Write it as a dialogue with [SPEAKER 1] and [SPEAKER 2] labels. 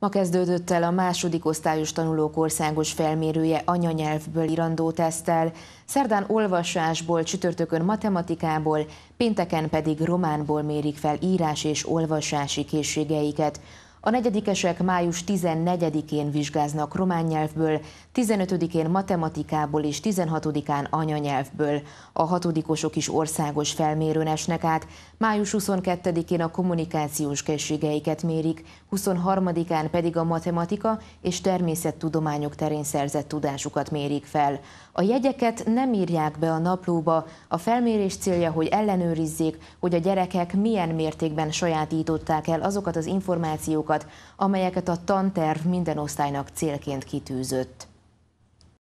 [SPEAKER 1] Ma kezdődött el a második osztályos tanulók országos felmérője anyanyelvből irandó tesztel, szerdán olvasásból, csütörtökön matematikából, pénteken pedig románból mérik fel írás és olvasási készségeiket. A negyedikesek május 14-én vizsgáznak román nyelvből, 15-én matematikából és 16-án anyanyelvből. A hatodikosok is országos felmérőn esnek át, május 22-én a kommunikációs készségeiket mérik, 23-án pedig a matematika és természettudományok terén szerzett tudásukat mérik fel. A jegyeket nem írják be a naplóba, a felmérés célja, hogy ellenőrizzék, hogy a gyerekek milyen mértékben sajátították el azokat az információkat, feladatokat, amelyeket a tanterv minden osztálynak célként kitűzött.